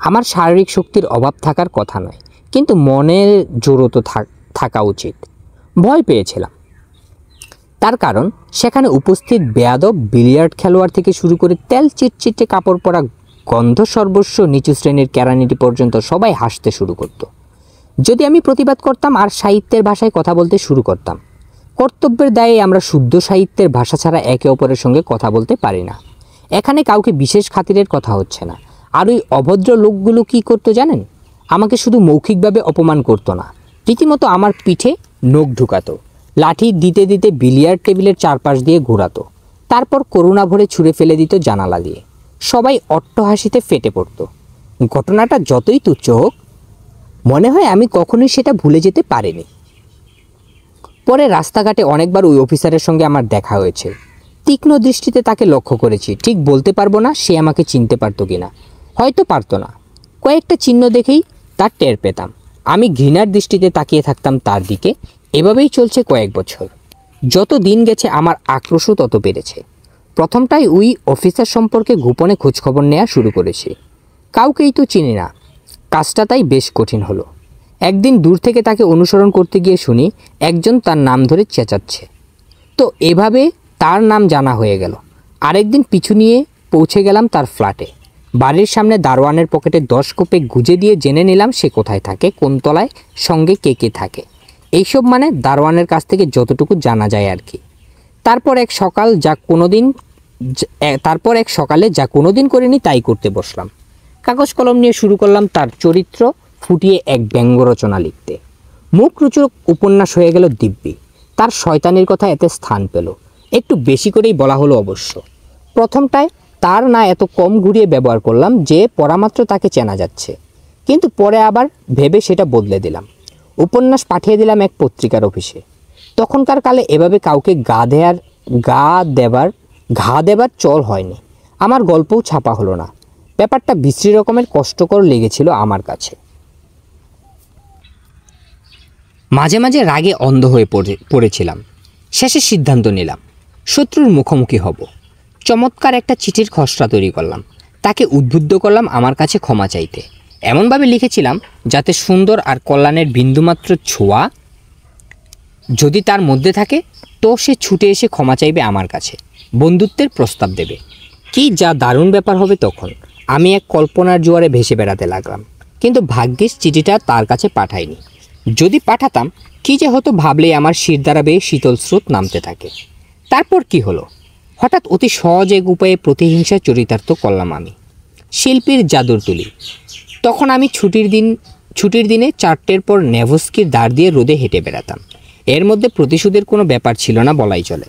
আমার শারীরিক শক্তির অভাব থাকার কথা নয় কিন্তু মনের জোরও তো থাকা উচিত ভয় পেয়েছিলাম তার কারণ সেখানে উপস্থিত বেয়াদব বিলিয়ার্ড খেলোয়াড় থেকে শুরু করে তেল চিটচিটে কাপড় পরা গন্ধ সর্বস্ব নিচু শ্রেণীর কেরানিটি পর্যন্ত সবাই হাসতে শুরু করত যদি আমি প্রতিবাদ করতাম আর সাহিত্যের ভাষায় কথা বলতে শুরু করতাম কর্তব্যের দায়ে আমরা শুদ্ধ সাহিত্যের ভাষা ছাড়া একে অপরের সঙ্গে কথা বলতে পারি না এখানে কাউকে বিশেষ খাতিরের কথা হচ্ছে না আর ওই অভদ্র লোকগুলো কি করতো জানেন আমাকে শুধু মৌখিকভাবে অপমান করতো না রীতিমতো আমার পিঠে নখ ঢুকাতো লাঠি দিতে দিতে বিলিয়ার্ড টেবিলের চারপাশ দিয়ে ঘোরাতো তারপর করুণা ভরে ছুঁড়ে ফেলে দিত জানালা দিয়ে সবাই অট্টহাসিতে ফেটে পড়ত ঘটনাটা যতই তুচ্ছ হোক মনে হয় আমি কখনোই সেটা ভুলে যেতে পারিনি পরে রাস্তাঘাটে অনেকবার ওই অফিসারের সঙ্গে আমার দেখা হয়েছে তীক্ষ্ণ দৃষ্টিতে তাকে লক্ষ্য করেছি ঠিক বলতে পারবো না সে আমাকে চিনতে পারতো কি না হয়তো পারতো না কয়েকটা চিহ্ন দেখেই তার টের পেতাম আমি ঘৃণার দৃষ্টিতে তাকিয়ে থাকতাম তার দিকে এভাবেই চলছে কয়েক বছর যত দিন গেছে আমার আক্রোশও তত বেড়েছে প্রথমটাই উই অফিসার সম্পর্কে গোপনে খোঁজখবর নেওয়া শুরু করেছে কাউকেই তো চিনি না কাজটা তাই বেশ কঠিন হলো একদিন দূর থেকে তাকে অনুসরণ করতে গিয়ে শুনি একজন তার নাম ধরে চেঁচাচ্ছে তো এভাবে তার নাম জানা হয়ে গেল আরেকদিন পিছু নিয়ে পৌঁছে গেলাম তার ফ্ল্যাটে বাড়ির সামনে দারোয়ানের পকেটে দশ কোপে গুজে দিয়ে জেনে নিলাম সে কোথায় থাকে কোন তলায় সঙ্গে কে কে থাকে এইসব মানে দারোয়ানের কাছ থেকে যতটুকু জানা যায় আর কি তারপর এক সকাল যা কোনো দিন তারপর এক সকালে যা কোনো দিন করিনি তাই করতে বসলাম কাগজ কলম নিয়ে শুরু করলাম তার চরিত্র ফুটিয়ে এক ব্যঙ্গ রচনা লিখতে মুখ রুচক উপন্যাস হয়ে গেল দিব্যি তার শয়তানির কথা এতে স্থান পেল একটু বেশি করেই বলা হলো অবশ্য প্রথমটায় তার না এত কম ঘুরিয়ে ব্যবহার করলাম যে পরামাত্র তাকে চেনা যাচ্ছে কিন্তু পরে আবার ভেবে সেটা বদলে দিলাম উপন্যাস পাঠিয়ে দিলাম এক পত্রিকার অফিসে তখনকার কালে এভাবে কাউকে গা দেয়ার গা দেবার ঘা দেবার চল হয়নি আমার গল্পও ছাপা হলো না ব্যাপারটা বিশ্রী রকমের কষ্টকর লেগেছিল আমার কাছে মাঝে মাঝে রাগে অন্ধ হয়ে পড়েছিলাম শেষে সিদ্ধান্ত নিলাম শত্রুর মুখোমুখি হব চমৎকার একটা চিঠির খসড়া তৈরি করলাম তাকে উদ্বুদ্ধ করলাম আমার কাছে ক্ষমা চাইতে এমনভাবে লিখেছিলাম যাতে সুন্দর আর কল্যাণের বিন্দুমাত্র ছোঁয়া যদি তার মধ্যে থাকে তো সে ছুটে এসে ক্ষমা চাইবে আমার কাছে বন্ধুত্বের প্রস্তাব দেবে কি যা দারুণ ব্যাপার হবে তখন আমি এক কল্পনার জোয়ারে ভেসে বেড়াতে লাগলাম কিন্তু ভাগ্যিস চিঠিটা তার কাছে পাঠাইনি যদি পাঠাতাম কি যে হতো ভাবলেই আমার শির দ্বারা বেয়ে শীতল স্রোত নামতে থাকে তারপর কি হলো হঠাৎ অতি সহজ এক উপায়ে প্রতিহিংসা চরিতার্থ করলাম আমি শিল্পীর জাদুর তুলি তখন আমি ছুটির দিন ছুটির দিনে চারটের পর নেভস্কির দাঁড় দিয়ে রোদে হেঁটে বেড়াতাম এর মধ্যে প্রতিশোধের কোনো ব্যাপার ছিল না বলাই চলে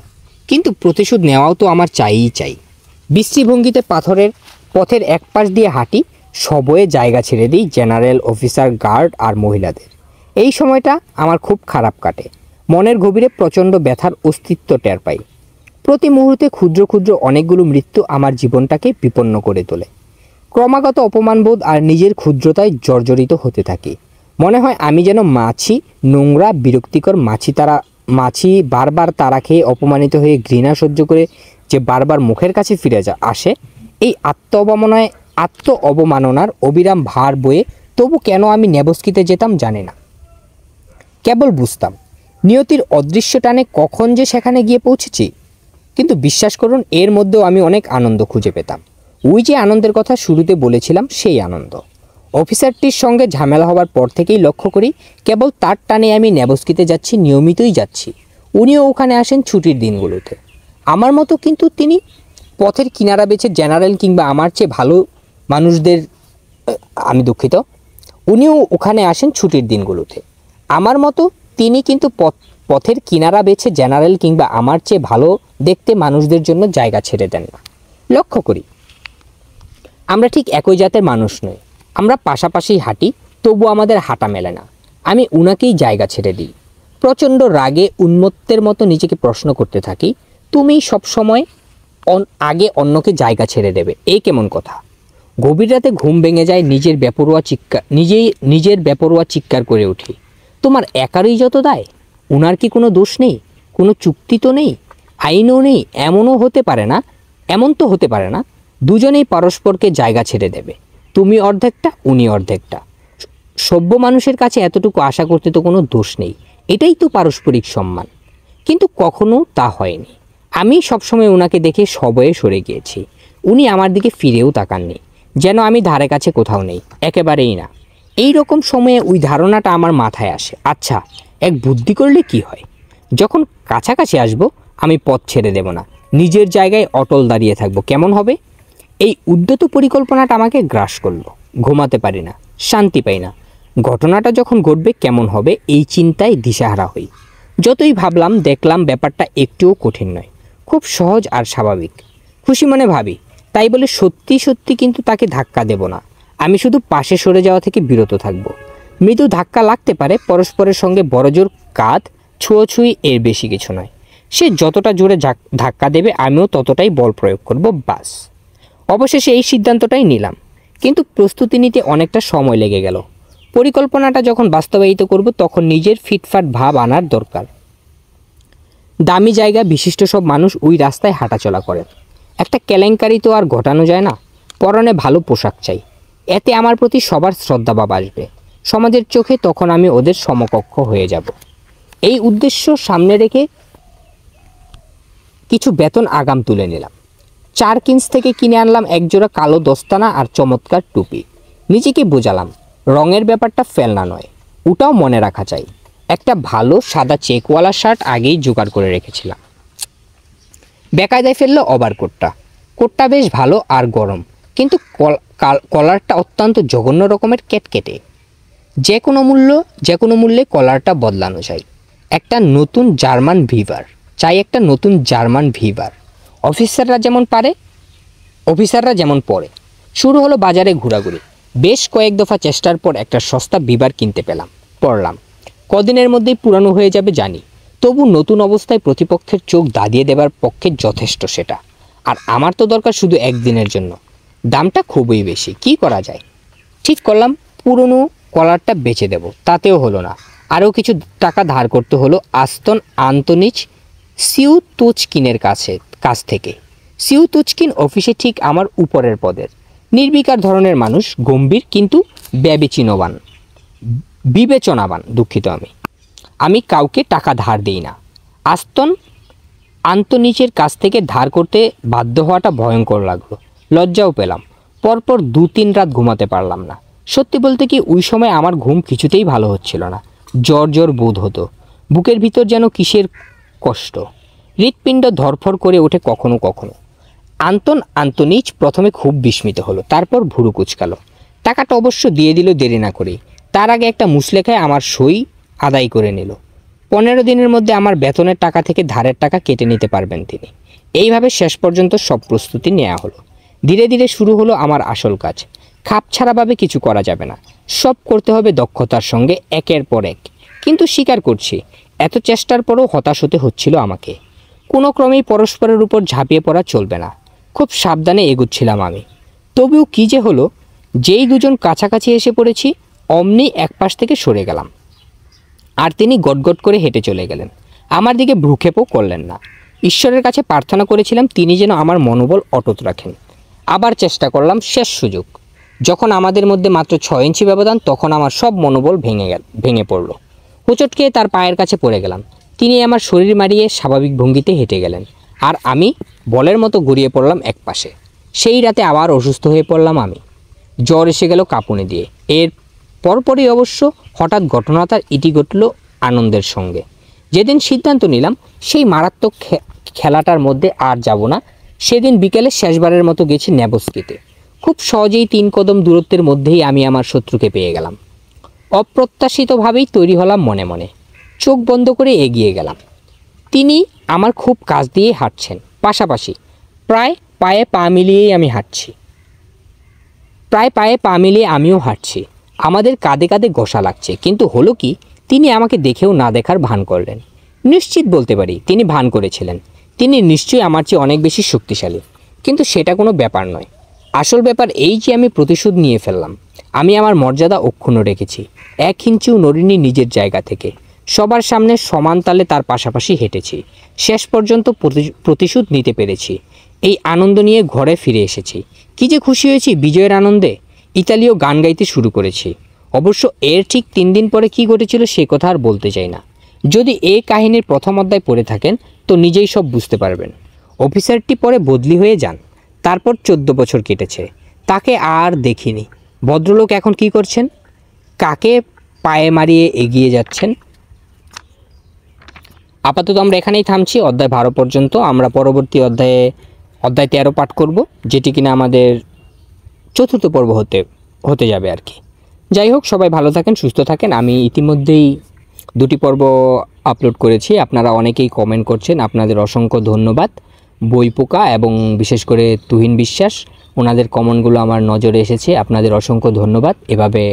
কিন্তু প্রতিশোধ নেওয়াও তো আমার চাইই চাই বৃষ্টিভঙ্গিতে পাথরের পথের এক পাশ দিয়ে হাঁটি সবয়ে জায়গা ছেড়ে দিই জেনারেল অফিসার গার্ড আর মহিলাদের এই সময়টা আমার খুব খারাপ কাটে মনের গভীরে প্রচণ্ড ব্যথার অস্তিত্ব টের পাই প্রতি মুহূর্তে ক্ষুদ্র ক্ষুদ্র অনেকগুলো মৃত্যু আমার জীবনটাকে বিপন্ন করে তোলে ক্রমাগত অপমানবোধ আর নিজের ক্ষুদ্রতায় জর্জরিত হতে থাকে মনে হয় আমি যেন মাছি নোংরা বিরক্তিকর মাছি তারা মাছি বারবার তারা খেয়ে অপমানিত হয়ে ঘৃণা সহ্য করে যে বারবার মুখের কাছে ফিরে যা আসে এই আত্ম অবমাননায় আত্ম অবমাননার অবিরাম ভার বয়ে তবু কেন আমি নেবস্কিতে যেতাম জানে না কেবল বুঝতাম নিয়তির অদৃশ্য টানে কখন যে সেখানে গিয়ে পৌঁছেছি কিন্তু বিশ্বাস করুন এর মধ্যেও আমি অনেক আনন্দ খুঁজে পেতাম ওই যে আনন্দের কথা শুরুতে বলেছিলাম সেই আনন্দ অফিসারটির সঙ্গে ঝামেলা হবার পর থেকেই লক্ষ্য করি কেবল তার টানে আমি নেবস্কিতে যাচ্ছি নিয়মিতই যাচ্ছি উনিও ওখানে আসেন ছুটির দিনগুলোতে আমার মতো কিন্তু তিনি পথের কিনারা বেছে জেনারেল কিংবা আমার চেয়ে ভালো মানুষদের আমি দুঃখিত উনিও ওখানে আসেন ছুটির দিনগুলোতে আমার মতো তিনি কিন্তু পথের কিনারা বেছে জেনারেল কিংবা আমার চেয়ে ভালো দেখতে মানুষদের জন্য জায়গা ছেড়ে দেন না লক্ষ্য করি আমরা ঠিক একই জাতের মানুষ নই আমরা পাশাপাশি হাঁটি তবু আমাদের হাঁটা মেলে না আমি উনাকেই জায়গা ছেড়ে দিই প্রচণ্ড রাগে উন্মত্তের মতো নিজেকে প্রশ্ন করতে থাকি তুমি সবসময় আগে অন্যকে জায়গা ছেড়ে দেবে এই কেমন কথা গভীর রাতে ঘুম ভেঙে যায় নিজের বেপরোয়া চিৎকার নিজেই নিজের বেপরোয়া চিৎকার করে উঠি তোমার একারই যত দায় উনার কি কোনো দোষ নেই কোনো চুক্তি তো নেই আইনও নেই এমনও হতে পারে না এমন তো হতে পারে না দুজনেই পরস্পরকে জায়গা ছেড়ে দেবে তুমি অর্ধেকটা উনি অর্ধেকটা সভ্য মানুষের কাছে এতটুকু আশা করতে তো কোনো দোষ নেই এটাই তো পারস্পরিক সম্মান কিন্তু কখনো তা হয়নি আমি সবসময় ওনাকে দেখে সবয়ে সরে গিয়েছি উনি আমার দিকে ফিরেও তাকাননি যেন আমি ধারে কাছে কোথাও নেই একেবারেই না এই রকম সময়ে ওই ধারণাটা আমার মাথায় আসে আচ্ছা এক বুদ্ধি করলে কি হয় যখন কাছাকাছি আসব আমি পথ ছেড়ে দেব না নিজের জায়গায় অটল দাঁড়িয়ে থাকবো কেমন হবে এই উদ্যত পরিকল্পনাটা আমাকে গ্রাস করলো ঘুমাতে পারি না শান্তি পাই না ঘটনাটা যখন ঘটবে কেমন হবে এই চিন্তায় দিশাহারা হই যতই ভাবলাম দেখলাম ব্যাপারটা একটুও কঠিন নয় খুব সহজ আর স্বাভাবিক খুশি মনে ভাবি তাই বলে সত্যি সত্যি কিন্তু তাকে ধাক্কা দেব না আমি শুধু পাশে সরে যাওয়া থেকে বিরত থাকব মৃদু ধাক্কা লাগতে পারে পরস্পরের সঙ্গে বড়জোর কাঁধ ছুঁয়োছুঁই এর বেশি কিছু নয় সে যতটা জোরে ধাক্কা দেবে আমিও ততটাই বল প্রয়োগ করব বাস অবশেষে এই সিদ্ধান্তটাই নিলাম কিন্তু প্রস্তুতি নিতে অনেকটা সময় লেগে গেল পরিকল্পনাটা যখন বাস্তবায়িত করব তখন নিজের ফিটফাট ভাব আনার দরকার দামি জায়গা বিশিষ্ট সব মানুষ ওই রাস্তায় হাঁটাচলা করে একটা কেলেঙ্কারি তো আর ঘটানো যায় না পরনে ভালো পোশাক চাই এতে আমার প্রতি সবার শ্রদ্ধাভাব আসবে সমাজের চোখে তখন আমি ওদের সমকক্ষ হয়ে যাব এই উদ্দেশ্য সামনে রেখে কিছু বেতন আগাম তুলে নিলাম চার থেকে কিনে আনলাম একজোড়া কালো দস্তানা আর চমৎকার টুপি নিজেকে বোঝালাম রঙের ব্যাপারটা ফেলনা নয় ওটাও মনে রাখা চাই একটা ভালো সাদা চেকওয়ালা শার্ট আগেই জোগাড় করে রেখেছিলাম বেকায়দায় ফেললো অবার কোটটা কোটটা বেশ ভালো আর গরম কিন্তু কলারটা অত্যন্ত জঘন্য রকমের কেটকেটে যে কোনো মূল্য যে কোনো মূল্যে কলারটা বদলানো চাই একটা নতুন জার্মান ভিভার চাই একটা নতুন জার্মান ভিভার অফিসাররা যেমন পারে অফিসাররা যেমন পড়ে শুরু হলো বাজারে ঘোরাঘুরি বেশ কয়েক দফা চেষ্টার পর একটা সস্তা বিবার কিনতে পেলাম পড়লাম কদিনের মধ্যেই পুরানো হয়ে যাবে জানি তবু নতুন অবস্থায় প্রতিপক্ষের চোখ দাঁড়িয়ে দেবার পক্ষে যথেষ্ট সেটা আর আমার তো দরকার শুধু একদিনের জন্য দামটা খুবই বেশি কি করা যায় ঠিক করলাম পুরনো কলারটা বেচে দেব তাতেও হলো না আরও কিছু টাকা ধার করতে হলো আস্তন আন্তনিচ সিউ তুচকিনের কাছে কাছ থেকে সিউ তুচকিন অফিসে ঠিক আমার উপরের পদের নির্বিকার ধরনের মানুষ গম্ভীর কিন্তু ব্যবিচিনবান বিবেচনাবান দুঃখিত আমি আমি কাউকে টাকা ধার দিই না আস্তন আন্তনিচের কাছ থেকে ধার করতে বাধ্য হওয়াটা ভয়ঙ্কর লাগলো লজ্জাও পেলাম পরপর দু তিন রাত ঘুমাতে পারলাম না সত্যি বলতে কি ওই সময় আমার ঘুম কিছুতেই ভালো হচ্ছিল না জ্বর জ্বর বোধ হতো বুকের ভিতর যেন কিসের কষ্ট হৃৎপিণ্ড ধরফর করে ওঠে কখনো কখনো আন্তন আন্তনিচ প্রথমে খুব বিস্মিত হলো তারপর ভুরু কুচকালো টাকাটা অবশ্য দিয়ে দিল দেরি না করে তার আগে একটা মুসলেখায় আমার সই আদায় করে নিল পনেরো দিনের মধ্যে আমার বেতনের টাকা থেকে ধারের টাকা কেটে নিতে পারবেন তিনি এইভাবে শেষ পর্যন্ত সব প্রস্তুতি নেওয়া হলো ধীরে ধীরে শুরু হলো আমার আসল কাজ খাপ ছাড়াভাবে কিছু করা যাবে না সব করতে হবে দক্ষতার সঙ্গে একের পর এক কিন্তু স্বীকার করছি এত চেষ্টার পরও হতাশ হতে হচ্ছিল আমাকে কোনো ক্রমেই পরস্পরের উপর ঝাঁপিয়ে পড়া চলবে না খুব সাবধানে এগুচ্ছিলাম আমি তবুও কী যে হলো যেই দুজন কাছাকাছি এসে পড়েছি অমনি এক পাশ থেকে সরে গেলাম আর তিনি গটগট করে হেঁটে চলে গেলেন আমার দিকে ভ্রুক্ষেপও করলেন না ঈশ্বরের কাছে প্রার্থনা করেছিলাম তিনি যেন আমার মনোবল অটুট রাখেন আবার চেষ্টা করলাম শেষ সুযোগ যখন আমাদের মধ্যে মাত্র ছয় ইঞ্চি ব্যবধান তখন আমার সব মনোবল ভেঙে গেল ভেঙে পড়ল হোঁচট খেয়ে তার পায়ের কাছে পড়ে গেলাম তিনি আমার শরীর মারিয়ে স্বাভাবিক ভঙ্গিতে হেঁটে গেলেন আর আমি বলের মতো গড়িয়ে পড়লাম এক পাশে সেই রাতে আবার অসুস্থ হয়ে পড়লাম আমি জ্বর এসে গেল কাপুনে দিয়ে এর পরপরই অবশ্য হঠাৎ ঘটনা তার ইটি ঘটল আনন্দের সঙ্গে যেদিন সিদ্ধান্ত নিলাম সেই মারাত্মক খেলাটার মধ্যে আর যাব না সেদিন বিকেলে শেষবারের মতো গেছি নেবস্কিতে খুব সহজেই তিন কদম দূরত্বের মধ্যেই আমি আমার শত্রুকে পেয়ে গেলাম অপ্রত্যাশিতভাবেই তৈরি হলাম মনে মনে চোখ বন্ধ করে এগিয়ে গেলাম তিনি আমার খুব কাজ দিয়ে হাঁটছেন পাশাপাশি প্রায় পায়ে পা মিলিয়েই আমি হাঁটছি প্রায় পায়ে পা মিলিয়ে আমিও হাঁটছি আমাদের কাঁধে কাঁধে গোসা লাগছে কিন্তু হলো কি তিনি আমাকে দেখেও না দেখার ভান করলেন নিশ্চিত বলতে পারি তিনি ভান করেছিলেন তিনি নিশ্চয়ই আমার চেয়ে অনেক বেশি শক্তিশালী কিন্তু সেটা কোনো ব্যাপার নয় আসল ব্যাপার এই যে আমি প্রতিশোধ নিয়ে ফেললাম আমি আমার মর্যাদা অক্ষুণ্ণ রেখেছি এক ইঞ্চিও নড়িনি নিজের জায়গা থেকে সবার সামনে সমান তালে তার পাশাপাশি হেঁটেছি শেষ পর্যন্ত প্রতিশোধ নিতে পেরেছি এই আনন্দ নিয়ে ঘরে ফিরে এসেছি কি যে খুশি হয়েছি বিজয়ের আনন্দে ইতালীয় গান গাইতে শুরু করেছি অবশ্য এর ঠিক তিন দিন পরে কি ঘটেছিল সে কথা আর বলতে চাই না যদি এ কাহিনীর প্রথম অধ্যায় পড়ে থাকেন তো নিজেই সব বুঝতে পারবেন অফিসারটি পরে বদলি হয়ে যান তারপর চোদ্দ বছর কেটেছে তাকে আর দেখিনি ভদ্রলোক এখন কি করছেন কাকে পায়ে মারিয়ে এগিয়ে যাচ্ছেন আপাতত আমরা এখানেই থামছি অধ্যায় বারো পর্যন্ত আমরা পরবর্তী অধ্যায়ে অধ্যায় তেরো পাঠ করব যেটি কিনা আমাদের চতুর্থ পর্ব হতে হতে যাবে আর কি যাই হোক সবাই ভালো থাকেন সুস্থ থাকেন আমি ইতিমধ্যেই দুটি পর্ব আপলোড করেছি আপনারা অনেকেই কমেন্ট করছেন আপনাদের অসংখ্য ধন্যবাদ বইপোকা এবং বিশেষ করে তুহিন বিশ্বাস ওনাদের কমনগুলো আমার নজরে এসেছে আপনাদের অসংখ্য ধন্যবাদ এভাবে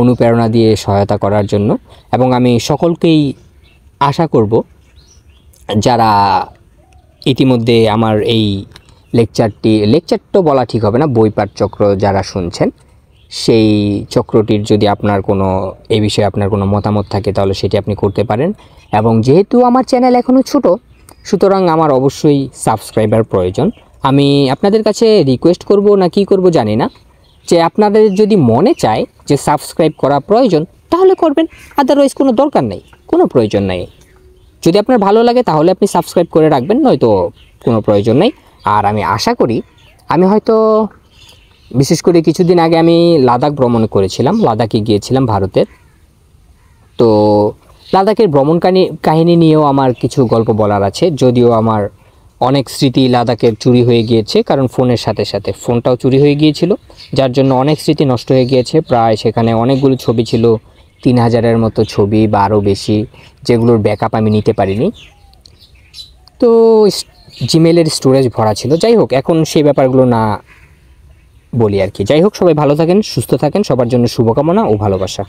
অনুপ্রেরণা দিয়ে সহায়তা করার জন্য এবং আমি সকলকেই আশা করব যারা ইতিমধ্যে আমার এই লেকচারটি লেকচার তো বলা ঠিক হবে না বইপাঠ চক্র যারা শুনছেন সেই চক্রটির যদি আপনার কোনো এ বিষয়ে আপনার কোনো মতামত থাকে তাহলে সেটি আপনি করতে পারেন এবং যেহেতু আমার চ্যানেল এখনও ছোট সুতরাং আমার অবশ্যই সাবস্ক্রাইবার প্রয়োজন আমি আপনাদের কাছে রিকোয়েস্ট করব না কি করব জানি না যে আপনাদের যদি মনে চায় যে সাবস্ক্রাইব করা প্রয়োজন তাহলে করবেন আদারওয়াইজ কোনো দরকার নেই কোনো প্রয়োজন নেই যদি আপনার ভালো লাগে তাহলে আপনি সাবস্ক্রাইব করে রাখবেন নয়তো কোনো প্রয়োজন নেই আর আমি আশা করি আমি হয়তো বিশেষ করে কিছুদিন আগে আমি লাদাখ ভ্রমণ করেছিলাম লাদাখে গিয়েছিলাম ভারতের তো লাদাখের ভ্রমণ কাহিনী নিয়েও আমার কিছু গল্প বলার আছে যদিও আমার অনেক স্মৃতি লাদাখের চুরি হয়ে গিয়েছে কারণ ফোনের সাথে সাথে ফোনটাও চুরি হয়ে গিয়েছিল যার জন্য অনেক স্মৃতি নষ্ট হয়ে গিয়েছে প্রায় সেখানে অনেকগুলো ছবি ছিল তিন হাজারের মতো ছবি বা আরও বেশি যেগুলোর ব্যাকআপ আমি নিতে পারিনি তো জিমেলের স্টোরেজ ভরা ছিল যাই হোক এখন সেই ব্যাপারগুলো না বলি আর কি যাই হোক সবাই ভালো থাকেন সুস্থ থাকেন সবার জন্য শুভকামনা ও ভালোবাসা